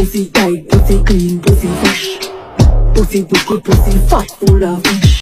Pussy tight, pussy clean, pussy fresh Pussy too pussy fat, full of fish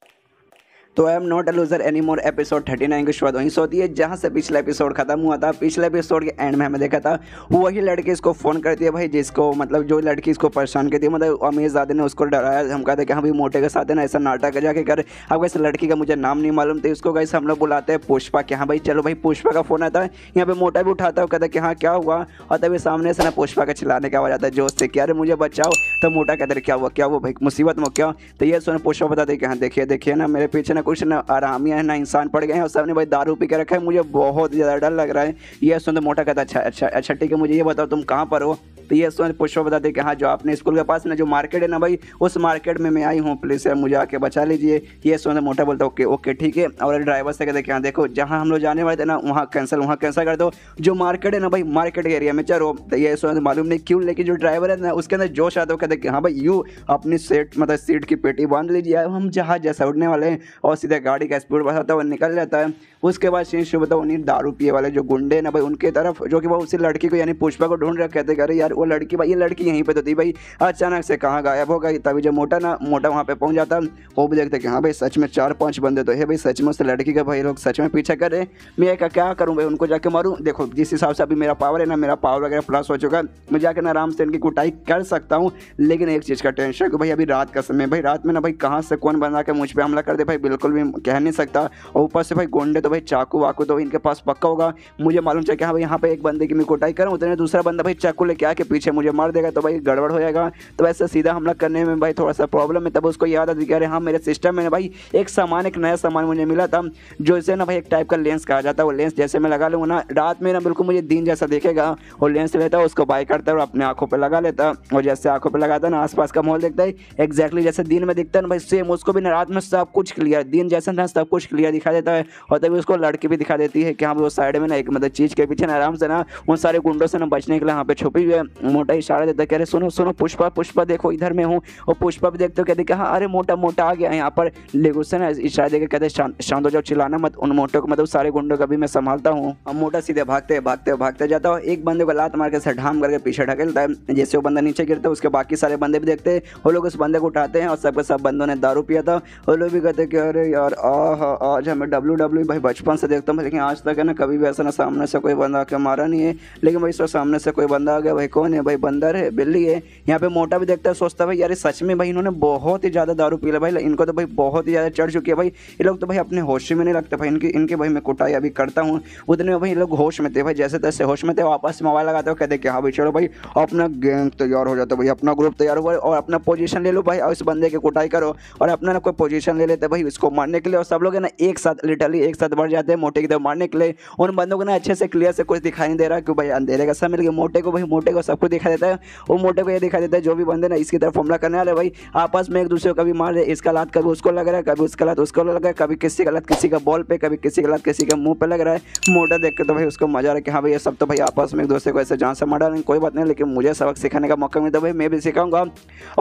तो I am not a loser any more episode thirty nine की शुरुआत वहीं से होती है जहाँ से पिछला एपिसोड खत्म हुआ था पिछले एपिसोड के एंड में हमें देखा था वही लड़की इसको फ़ोन करती है भाई जिसको मतलब जो लड़की इसको परेशान करती है मतलब अमीर ज़्यादा ने उसको डराया हम कहते कि हम भी मोटे के साथ है ना ऐसा नाटक जाके कर अब इस लड़की का मुझे नाम नहीं मालूम था उसको कैसे हम लोग बुलाते हैं पुष्पा के हाँ भाई चलो भाई पुष्पा का फ़ोन आता है यहाँ पे मोटा भी उठाता है कहता है कि हाँ क्या हुआ और तभी सामने से ना पुष्पा का चिल्लाने का आवाज़ आता है जोश से कि अरे मुझे बचाओ तो मोटा कहते क्या हुआ क्या हुआ भाई मुसीबत में क्या तो ये सुन पुष्पा बताते कि हाँ देखिए देखिए ना मेरे पीछे ना कुछ ना आरामियाँ ना इंसान पड़ गए हैं और सबने भाई दारू पी के रखा है मुझे बहुत ज़्यादा डर लग रहा है यह सुन तो मोटा कहता अच्छा अच्छा अच्छा ठीक है मुझे ये बताओ तुम कहाँ पर हो तो ये सोच पुष्पा बताते कि हाँ जो आपने स्कूल के पास ना जो मार्केट है ना भाई उस मार्केट में मैं आई हूँ प्लीज़ सर मुझे आके बचा लीजिए ये सोच मोटा बोलता ओके ओके ठीक है और ड्राइवर से कहते कि हाँ देखो जहाँ हम लोग जाने वाले थे ना वहाँ कैंसिल वहाँ कैंसिल कर दो जो मार्केट है ना भाई मार्केट के एरिया में चलो तो ये सोच मालूम नहीं क्यों लेकिन जो ड्राइवर है ना उसके अंदर जोश आता है कहते कि हाँ भाई यू अपनी सीट मतलब सीट की पेटी बांध लीजिए हम जहाँ जैसा उठने वाले हैं और सीधे गाड़ी का स्पीड बढ़ाता है निकल जाता है उसके बाद शीर्ष बताओ उन्हीं दारू पिए वाले जो गुंडे ना भाई उनके तरफ जो कि वो उसी लड़की को यानी पुष्पा को ढूंढ रहा कहते अरे यार वो लड़की भाई ये लड़की यहीं पर तो थी भाई अचानक से कहाँ गायब हो गई तभी जो मोटा ना मोटा वहाँ पर पहुँच जाता वो भी देखते कि हाँ भाई सच में चार पाँच बंदे तो है भाई सच में उस लड़की का भाई लोग सच में पीछे कर मैं क्या क्या करूँ भाई उनको जाके मारूँ देखो जिस हिसाब से अभी मेरा पावर है ना मेरा पावर वगैरह प्लस हो चुका है मैं जाकर ना आराम से इनकी कुटाई कर सकता हूँ लेकिन एक चीज़ का टेंशन कि भाई अभी रात का समय भाई रात में ना भाई कहाँ से कौन बना के मुझ पर हमला कर दे भाई बिल्कुल भी कह नहीं सकता और ऊपर से भाई गोंडे तो भाई चाकू वाकू तो इनके पास पक्का होगा मुझे मालूम चाहिए कि हाँ भाई यहाँ पे एक बंदे की मैं कुटाई करूँ उतने तो दूसरा बंदा भाई चाकू लेके आके पीछे मुझे मार देगा तो भाई गड़बड़ हो जाएगा तो वैसे सीधा हमला करने में भाई थोड़ा सा प्रॉब्लम है तब उसको याद आती कि अरे हाँ मेरे सिस्टम में भाई एक सामान एक नया सामान मुझे मिला था जो इसे ना भाई एक टाइप का लेंस कहा जाता है वो लेंस जैसे मैं लगा लूँगा ना रात में ना बिल्कुल मुझे दिन जैसा देखेगा और लेंस लेता उसको बाय करता और अपने आँखों पर लगा लेता और जैसे आँखों पर लगाता ना आस का माहौल देखता है एग्जैक्टली जैसे दिन में दिखता है ना भाई सेम उसको भी ना रात में सब कुछ क्लियर दिन जैसा ना सब कुछ क्लियर दिखा देता है और तभी उसको लड़की भी दिखा देती है कि हाँ वो साइड में ना एक मतलब चीज़ के पीछे ना आराम से ना उन सारे गुंडों से ना बचने के लिए यहाँ पे छुपी हुई है मोटा इशारा देता कह रहे सुनो सुनो पुष्पा पुष्पा देखो इधर मैं हूँ और पुष्पा भी देखते हो कहते हाँ अरे मोटा मोटा आ गया यहाँ पर लेगुसन इशारा देकर कहते शांत हो जाओ चिल्लाना मत उन मोटो को मतलब सारे गुंडों का भी मैं संभालता हूँ अब मोटा सीधे भागते भागते भागते जाता है एक बंदे को लात मार के ढाम करके पीछे ढकेलता है जैसे वो बंदा नीचे गिरता है उसके बाकी सारे बंदे भी देखते हैं वो लोग उस बंदे को उठाते हैं और सबके सब बंदों ने दारू पिया था वो लोग भी कहते कि अरे यार आज हमें डब्ल्यू डब्ल्यू भाई बचपन से देखता हूँ लेकिन आज तक है ना कभी भी ऐसा ना सामने से कोई बंदा आके मारा नहीं है लेकिन भाई सामने से कोई बंदा आ गया भाई कौन है भाई बंदर है बिल्ली है यहाँ पे मोटा भी देखता है सोचता भाई यार सच में भाई इन्होंने बहुत ही ज़्यादा दारू पी लिया भाई इनको तो भाई बहुत ही ज़्यादा चढ़ चुकी है भाई ये लोग तो भाई अपने होश में नहीं लगते भाई इनकी इनके भाई मैं कुटाई अभी करता हूँ उतने में भाई लोग होश में थे भाई जैसे तैसे होश में थे वापस मोबाइल लगाते हो कहते कि हाँ भाई चलो भाई अपना गैंग तैयार हो जाता भाई अपना ग्रुप तैयार हुआ और अपना पोजिशन ले लो भाई और इस बंदे की कुटाई करो और अपना ना कोई पोजिशन ले लेते भाई उसको मारने के लिए और सब लोग है ना एक साथ लिटरली एक साथ बढ़ जाते हैं मोटे की तरफ मारने के लिए उन बंदों को ना अच्छे से क्लियर से कुछ दिखाई नहीं दे रहा कि भाई अंधेरे का समय लेकिन मोटे को भाई मोटे को सबको दिखा देता है वो मोटे को ये दिखा देता है जो भी बंदे ना इसकी तरफ हमला करने वाले भाई आपस में एक दूसरे को कभी मार रहे इसका लात कभी उसको लग रहा है कभी उसका लात उसको लग रहा है कभी किसी का लात किसी का बॉल पे कभी किसी का लात किसी के मुंह पे लग रहा है मोटा देख के तो भाई उसको मजा आ रहा है कि हाँ भाई ये सब तो भाई आपस में एक दूसरे को ऐसे जहाँ से मारा नहीं कोई बात नहीं लेकिन मुझे सबक सिखाने का मौका मिलता भाई मैं भी सिखाऊंगा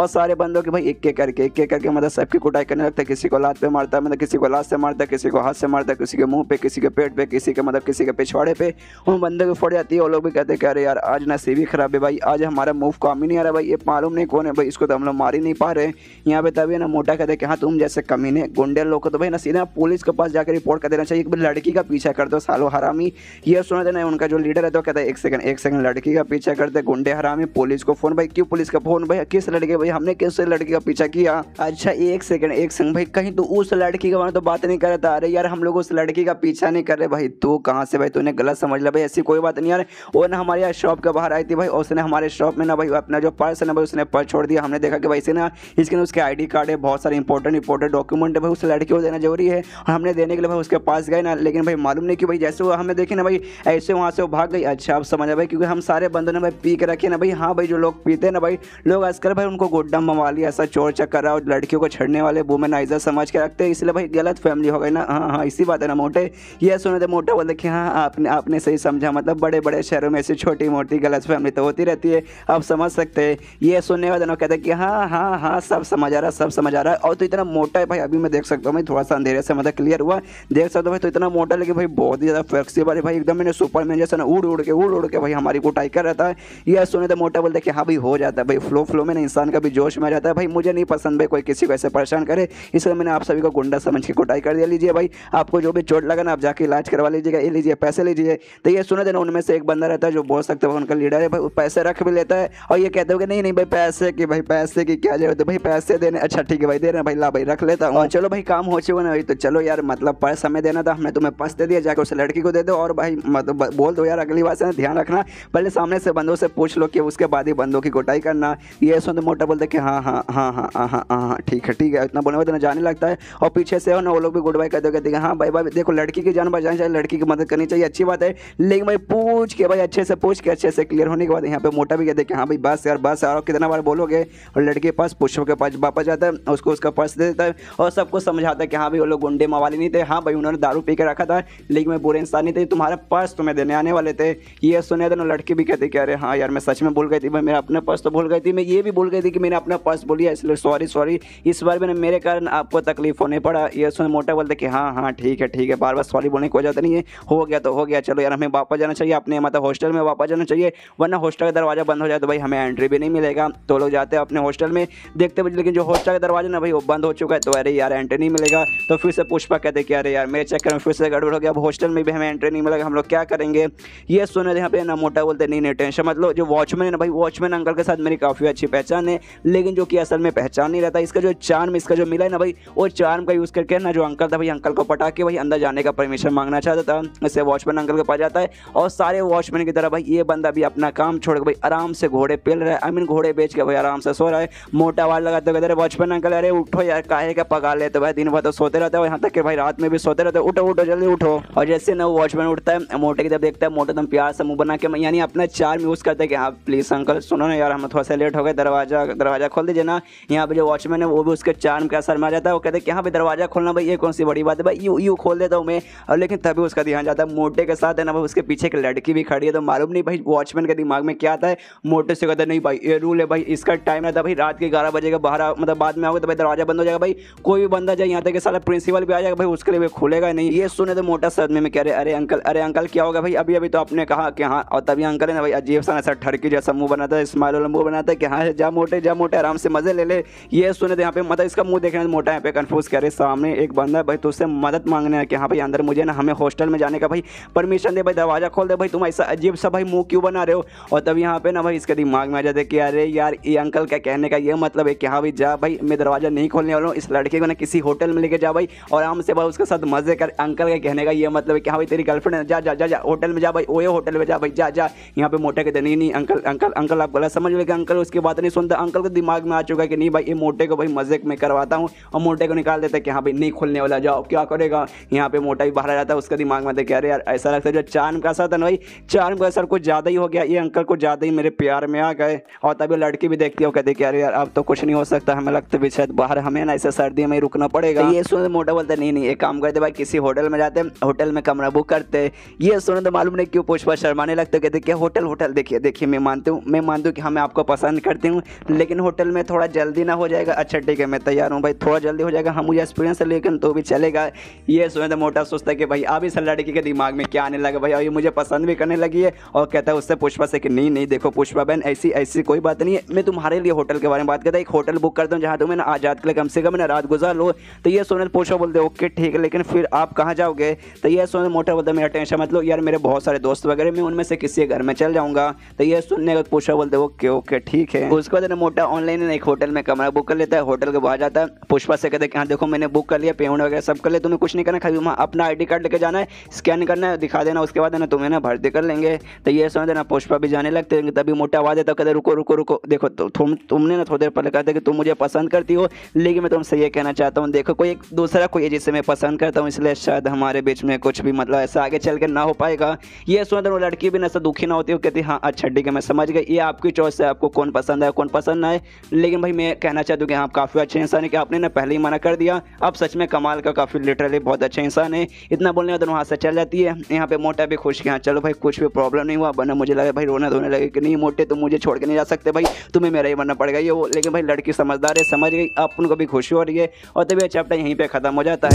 और सारे बंदों के भाई एक एक करके एक एक करके मतलब सबकी कुटाई करने लगता है किसी को लात पे मारता है मतलब किसी को लात से मारता है किसी को हाथ से मारता है किसी के मुंह पे किसी के पेट पे किसी के मतलब किसी के पिछवाड़े पे उन बंदों की फोड़ जाती है वो लोग भी कहते हैं कि अरे यार आज ना सी भी खराब पे भाई आज हमारा मूव काम ही नहीं आ रहा भाई ये मालूम नहीं कौन है भाई इसको तो हम लोग मार ही नहीं पा रहे यहाँ पे तभी ना मोटा कहते हैं हाँ तुम जैसे कमीने गुंडे लोग को तो भाई ना सीधा पुलिस के पास जाकर रिपोर्ट कर देना चाहिए कि लड़की का पीछा कर दो सालो हरामी ये सुना देना उनका जो लीडर है तो कहता है एक सेकंड एक सेकंड लड़की का पीछा कर दे गुंडे हरामी पुलिस को फोन भाई क्यों पुलिस का फोन भाई किस लड़के भाई हमने किस लड़की का पीछा किया अच्छा एक सेकंड एक सेकंड भाई कहीं तो उस लड़की का तो बात नहीं कर रहा था अरे यार हम लोग उस लड़की का पीछा नहीं कर रहे भाई तू कहाँ से भाई तूने गलत समझ लिया भाई ऐसी कोई बात नहीं यार वो ना हमारे यहाँ शॉप के बाहर आई थी भाई और उसने हमारे शॉप में ना भाई अपना जो पर्स है ना भाई उसने पर्स छोड़ दिया हमने देखा कि भाई से ना इसके ना उसके आई कार्ड है बहुत सारे इंपॉर्टेंट इंपॉर्टेंट डॉक्यूमेंट है भाई उस लड़के को देना जरूरी है और हमने देने के लिए भाई उसके पास गए ना लेकिन भाई मालूम नहीं कि भाई जैसे वो हमें देखे ना भाई ऐसे वहाँ से वो भाग गई अच्छा आप समझ भाई क्योंकि हम सारे बंदों ने भाई पी के रखे ना भाई हाँ भाई जो लोग पीते हैं ना भाई लोग आजकल भाई उनको गोड्डा मंगवा लिया ऐसा चोर चक्कर और लड़कियों को छड़ने वाले वुमेनाइजर समझ के रखते हैं इसलिए भाई गलत फैमिली हो गई ना हाँ हाँ इसी बात है ना मोटे ये सुने थे तो मोटा बोलते कि हाँ आपने आपने सही समझा मतलब बड़े बड़े शहरों में ऐसी छोटी मोटी गलत फैमिली तो होती रहती है आप समझ सकते हैं ये सुनने वाले जनों कहते हैं कि हाँ हाँ हाँ सब समझ आ रहा है सब समझ आ रहा है और तो इतना मोटा है भाई अभी मैं देख सकता हूँ भाई थोड़ा सा अंधेरे से मतलब क्लियर हुआ देख सकता हूँ भाई तो इतना मोटा लेकिन भाई बहुत ही ज़्यादा फ्लेक्सीबल है भाई एकदम मैंने सुपरमैन जैसे ना उड़ उड़ के उड़ उड़ के भाई हमारी कुटाई कर रहता है यह सुने तो मोटा बोलते कि हाँ भाई हो जाता है भाई फ्लो फ्लो में ना इंसान का भी जोश में आ जाता है भाई मुझे नहीं पसंद भाई कोई किसी को ऐसे परेशान करे इसलिए मैंने आप सभी को गुंडा समझ के कोटाई कर दिया लीजिए भाई आपको जो भी चोट लगा ना आप जाके इलाज करवा लीजिएगा ये लीजिए पैसे लीजिए तो ये सुने देना तो उनमें से एक बंदा रहता है जो बोल सकते हैं उनका लीडर है भाई पैसे रख भी लेता है और ये कहते हो कि नहीं नहीं भाई पैसे की भाई पैसे की क्या जरूरत है भाई पैसे देने अच्छा ठीक है भाई दे रहे भाई ला भाई रख लेता हूँ चलो भाई काम हो चुका ना भाई तो चलो यार मतलब पर्स हमें देना था हमने तुम्हें पर्स दे दिया जाकर उस लड़की को दे दो और भाई मतलब बोल दो यार अगली बार से ध्यान रखना पहले सामने से बंदों से पूछ लो कि उसके बाद ही बंदों की कोटाई करना ये सुन तो मोटा बोलते कि हाँ, हाँ हाँ हाँ हाँ हाँ हाँ हाँ ठीक है ठीक है इतना बोलने तो ना जाने लगता है और पीछे से हो ना वो लोग भी गुड बाय कहते कहते हैं हाँ भाई भाई देखो लड़की की जान बचानी चाहिए लड़की की मदद करनी चाहिए अच्छी बात है लेकिन भाई पूछ के भाई अच्छे से पूछ के अच्छे से क्लियर होने के बाद यहाँ यहाँ पे मोटा भी कहते हैं कि हाँ भाई बस यार बस यार कितना बार बोलोगे और लड़के पास पुष्प के पास वापस जाता है उसको उसका पर्स दे देता है और सबको समझाता है कि हाँ भाई वो लोग गुंडे मवाली नहीं थे हाँ भाई उन्होंने दारू पी के रखा था लेकिन मैं बुरे इंसान नहीं थे तुम्हारा पर्स तुम्हें देने आने वाले थे ये सुने थे ना लड़के भी कहते कि अरे हाँ यार मैं सच में भूल गई थी भाई मेरा अपना पर्स तो भूल गई थी मैं ये भी भूल गई थी कि मैंने अपना पर्स बोलिया इसलिए सॉरी सॉरी इस बार मैंने मेरे कारण आपको तकलीफ होने पड़ा ये सुन मोटा बोलते कि हाँ हाँ ठीक है ठीक है बार बार सॉरी बोलने की वजह नहीं है हो गया तो हो गया चलो यार हमें वापस जाना चाहिए अपने मतलब हॉस्टल में वापस जाना चाहिए वरना हॉस्टल का दरवाज़ा बंद हो जाए तो भाई हमें एंट्री भी नहीं मिलेगा तो लोग जाते हैं अपने हॉस्टल में देखते भाई लेकिन जो हॉस्टल का दरवाज़ा ना भाई वो बंद हो चुका है तो अरे यार एंट्री नहीं मिलेगा तो फिर से पुष्पा कहते कि अरे यार मेरे चक्कर में फिर से गड़बड़ हो गया अब हॉस्टल में भी हमें एंट्री नहीं मिलेगा हम लोग क्या करेंगे ये सुने यहाँ पे ना मोटा बोलते नहीं नहीं टेंशन मतलब जो वॉचमैन है ना भाई वॉचमैन अंकल के साथ मेरी काफ़ी अच्छी पहचान है लेकिन जो कि असल में पहचान नहीं रहता इसका जो चार्म इसका जो मिला है ना भाई वो चार्म का यूज़ करके ना जो अंकल था भाई अंकल को पटा के भाई अंदर जाने का परमिशन मांगना चाहता था इससे वॉचमैन अंकल के पास जाता है और सारे वॉचमैन की तरह भाई ये बंदा भी अपना काम छोड़ घोड़े को भाई आराम से घोड़े पेल रहे आई मीन घोड़े बेच के भाई आराम से सो रहे मोटा आवाज लगाते हुए बचपन अंकल अरे उठो यार काहे का पका लेते भाई दिन भर तो सोते रहते हो यहाँ तक कि भाई रात में भी सोते रहते उठो उठो जल्दी उठो और जैसे ना वो वॉचमैन उठता है मोटे की जब देखता है मोटे एकदम प्यार से मुंह बना के यानी अपना चार्म यूज़ करते हैं कि हाँ प्लीज़ अंकल सुनो ना यार हम थोड़ा सा लेट हो गए दरवाजा दरवाजा खोल दीजिए ना यहाँ पे जो वॉचमैन है वो भी उसके चार्म का असर में आ जाता है वो कहते हैं कि हाँ भाई दरवाजा खोलना भाई ये कौन सी बड़ी बात है भाई यू यू खोल देता हूँ मैं और लेकिन तभी उसका ध्यान जाता है मोटे के साथ है ना भाई उसके पीछे एक लड़की भी खड़ी है तो मालूम नहीं भाई वॉचमैन के दिमाग में में क्या आता है मोटर से कहता है नहीं भाई ये रूल है भाई इसका टाइम रहता है भाई रात के ग्यारह बजे का बाहर मतलब बाद में आओगे तो भाई दरवाजा बंद हो जाएगा भाई कोई भी बंदा जाए यहाँ तक सारा प्रिंसिपल भी आ जाएगा भाई उसके लिए भी खुलेगा नहीं ये सुने तो मोटर सदमे में कह रहे अरे अंकल अरे अंकल क्या होगा भाई अभी अभी तो आपने कहा कि हाँ और तभी अंकल है ना भाई अजीब सा ऐसा ठरकी जैसा मुंह बनाता है स्माइल वाला मुंह बनाता है कि हाँ जा मोटे जा मोटे आराम से मज़े ले ले ये सुने तो यहाँ पे मतलब इसका मुंह देखने मोटा यहाँ पे कन्फ्यूज़ कर रहे सामने एक बंदा है भाई तो उससे मदद मांगने कि हाँ भाई अंदर मुझे ना हमें हॉस्टल में जाने का भाई परमिशन दे भाई दरवाज़ा खोल दे भाई तुम ऐसा अजीब सा भाई मुंह क्यों बना रहे हो और तब यहाँ पे ना भाई इसके दिमाग में आ जाते कि अरे यार ये अंकल का कहने का ये मतलब है कि हाँ भाई जा भाई मैं दरवाज़ा नहीं खोलने वाला हूँ इस लड़के को ना किसी होटल में लेके जा भाई और आराम से भाई उसके साथ मज़े कर अंकल का कहने का ये मतलब है कि हाँ भाई तेरी गर्लफ्रेंड है जा जा जा जा होटल में जा भाई ओए होटल में जा भाई जा जा यहाँ पे मोटे कहते नहीं नहीं अंकल अंकल अंकल आप गलत समझ लेगा अंकल उसकी बात नहीं सुनता अंकल के दिमाग में आ चुका है कि नहीं भाई ये मोटे को भाई मज़े में करवाता हूँ और मोटे को निकाल देता है कि हाँ भाई नहीं खोलने वाला जाओ क्या करेगा यहाँ पे मोटा भी बाहर आ जाता है उसका दिमाग में आता है कि अरे यार ऐसा लगता है जो चांद का असर था ना भाई चांद का असर कुछ ज़्यादा ही हो गया ये अंकल को कुछ ज़्यादा ही मेरे प्यार में आ गए और तभी लड़की भी देखती है वो कहती कि अरे यार अब तो कुछ नहीं हो सकता हमें लगता भी शायद बाहर हमें ना ऐसे सर्दी में ही रुकना पड़ेगा तो ये सुन तो मोटा बोलते नहीं नहीं एक काम करते भाई किसी होटल में जाते होटल में कमरा बुक करते ये सुन तो मालूम नहीं क्यों पुष्पा शर्माने लगते कहते क्या होटल होटल देखिए देखिए मैं मानती हूँ मैं मानती हूँ कि हमें आपको पसंद करती हूँ लेकिन होटल में थोड़ा जल्दी ना हो जाएगा अच्छा ठीक है मैं तैयार हूँ भाई थोड़ा जल्दी हो जाएगा हम मुझे एक्सपीरियंस है लेकिन तो भी चलेगा ये सुने तो मोटा सोचता है कि भाई अभी इस लड़की के दिमाग में क्या आने लगा भाई और ये मुझे पसंद भी करने लगी है और कहता है उससे पुष्पा से कि नहीं नहीं नहीं देखो पुष्पा बहन ऐसी ऐसी कोई बात नहीं है मैं तुम्हारे लिए होटल के बारे में बात करता एक होटल बुक करता हूँ जहाँ तुम्हें ना आजाद के लिए कम से कम ना रात गुजार लो तो ये सोनल पुष्पा बोलते ओके ठीक है लेकिन फिर आप कहाँ जाओगे तो ये सोनल मोटर बोलते मेरा टेंशन मतलब यार मेरे बहुत सारे दोस्त वगैरह मैं उनमें से किसी घर में चल जाऊँगा तो ये सुनने का पुष्पा बोलते ओके ओके ठीक है उसके बाद मोटा ऑनलाइन एक होटल में कमरा बुक कर लेता है होटल के बाहर जाता है पुष्पा से कहते हैं हाँ देखो मैंने बुक कर लिया पेमेंट वगैरह सब कर लिया तुम्हें कुछ नहीं करना खाली वहाँ अपना आई कार्ड लेके जाना है स्कैन करना है दिखा देना उसके बाद ना तुम्हें ना भर्ती कर लेंगे तो ये समझ देना पुष्पा भी जाने लगते रहेंगे तभी मोटे आवाज़ देता तो कहते रुको रुको रुको देखो तो तुम तुमने ना थोड़ी देर पहले कहा था कि तुम मुझे पसंद करती हो लेकिन मैं तुमसे ये कहना चाहता हूँ देखो कोई एक दूसरा कोई है जिसे मैं पसंद करता हूँ इसलिए शायद हमारे बीच में कुछ भी मतलब ऐसा आगे चल कर ना हो पाएगा ये सुनकर वो लड़की भी ना दुखी ना होती हो कहती हाँ अच्छा ठीक है मैं समझ गई ये आपकी चॉइस है आपको कौन पसंद है कौन पसंद ना है लेकिन भाई मैं कहना चाहता हूँ कि आप काफ़ी अच्छे इंसान है कि आपने ना पहले ही मना कर दिया आप सच में कमाल का काफ़ी लिटरली बहुत अच्छे इंसान है इतना बोलने का तो वहाँ से चल जाती है यहाँ पे मोटा भी खुश कि हाँ चलो भाई कुछ भी प्रॉब्लम नहीं हुआ बना मुझे लगा भाई रोना धोना बोलने लगे कि नहीं मोटे तुम मुझे छोड़ के नहीं जा सकते भाई तुम्हें मेरा ही बनना पड़ेगा ये वो लेकिन भाई लड़की समझदार है समझ गई आप उनको भी खुशी हो रही है और तभी चैप्टर यहीं पर ख़त्म हो जाता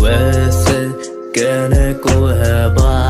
है